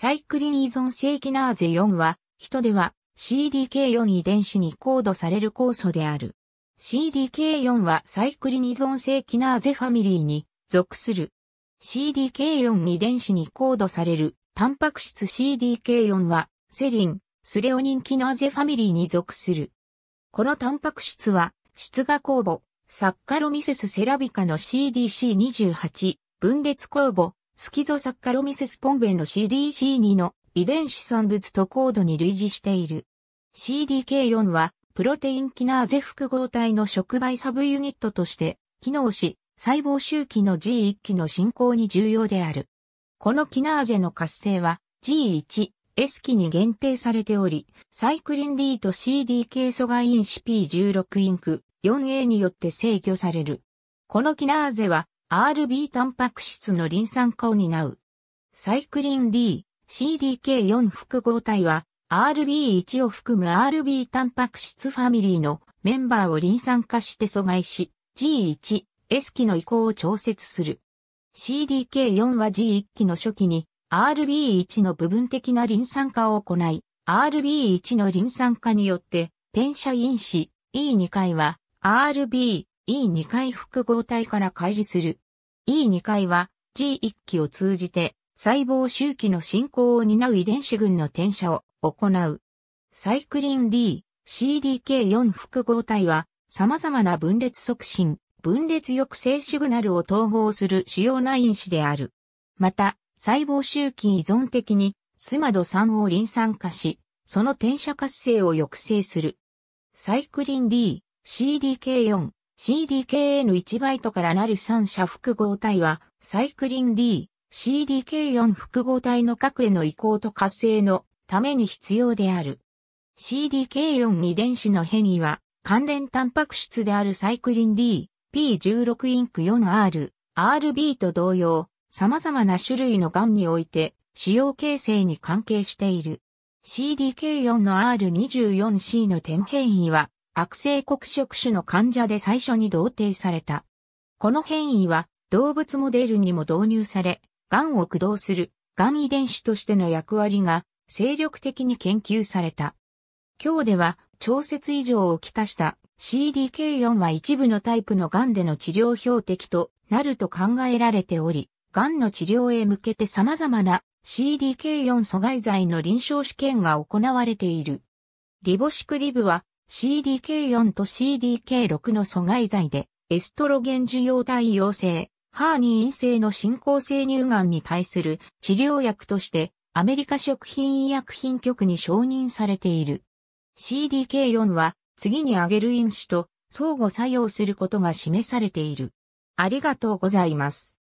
サイクリン依存性キナーゼ4は、人では CDK4 遺伝子にコードされる酵素である。CDK4 はサイクリン依存性キナーゼファミリーに属する。CDK4 遺伝子にコードされるタンパク質 CDK4 はセリン、スレオニンキナーゼファミリーに属する。このタンパク質は、質が酵母、サッカロミセスセラビカの CDC28 分裂酵母スキゾサッカロミセスポンベンの CDC2 の遺伝子産物と高度に類似している。CDK4 はプロテインキナーゼ複合体の触媒サブユニットとして機能し、細胞周期の G1 期の進行に重要である。このキナーゼの活性は G1、S 期に限定されており、サイクリン D と CDK 阻害因子 P16 インク 4A によって制御される。このキナーゼは RB タンパク質のリン酸化を担う。サイクリン D、CDK4 複合体は RB1 を含む RB タンパク質ファミリーのメンバーをリン酸化して阻害し G1、S 期の移行を調節する。CDK4 は G1 期の初期に RB1 の部分的なリン酸化を行い、RB1 のリン酸化によって、転写因子 E2 回は RB E2 回複合体から乖離する。E2 回は G1 期を通じて細胞周期の進行を担う遺伝子群の転写を行う。サイクリン D、CDK4 複合体は様々な分裂促進、分裂抑制シグナルを統合する主要な因子である。また、細胞周期依存的にスマド3をリン酸化し、その転写活性を抑制する。サイクリン D、CDK4、CDKN1 バイトからなる3社複合体は、サイクリン D、CDK4 複合体の核への移行と活性のために必要である。CDK4 遺伝子の変異は、関連タンパク質であるサイクリン D、P16 インク 4R、RB と同様、様々な種類の癌において、使用形成に関係している。CDK4 の R24C の点変異は、悪性黒色種の患者で最初に同定された。この変異は動物モデルにも導入され、癌を駆動する癌遺伝子としての役割が精力的に研究された。今日では調節異常をきたした CDK4 は一部のタイプの癌での治療標的となると考えられており、癌の治療へ向けて様々な CDK4 阻害剤の臨床試験が行われている。リボシクリブは CDK4 と CDK6 の阻害剤で、エストロゲン受容体陽性、ハーニー陰性の進行性乳がんに対する治療薬として、アメリカ食品医薬品局に承認されている。CDK4 は、次に挙げる因子と相互作用することが示されている。ありがとうございます。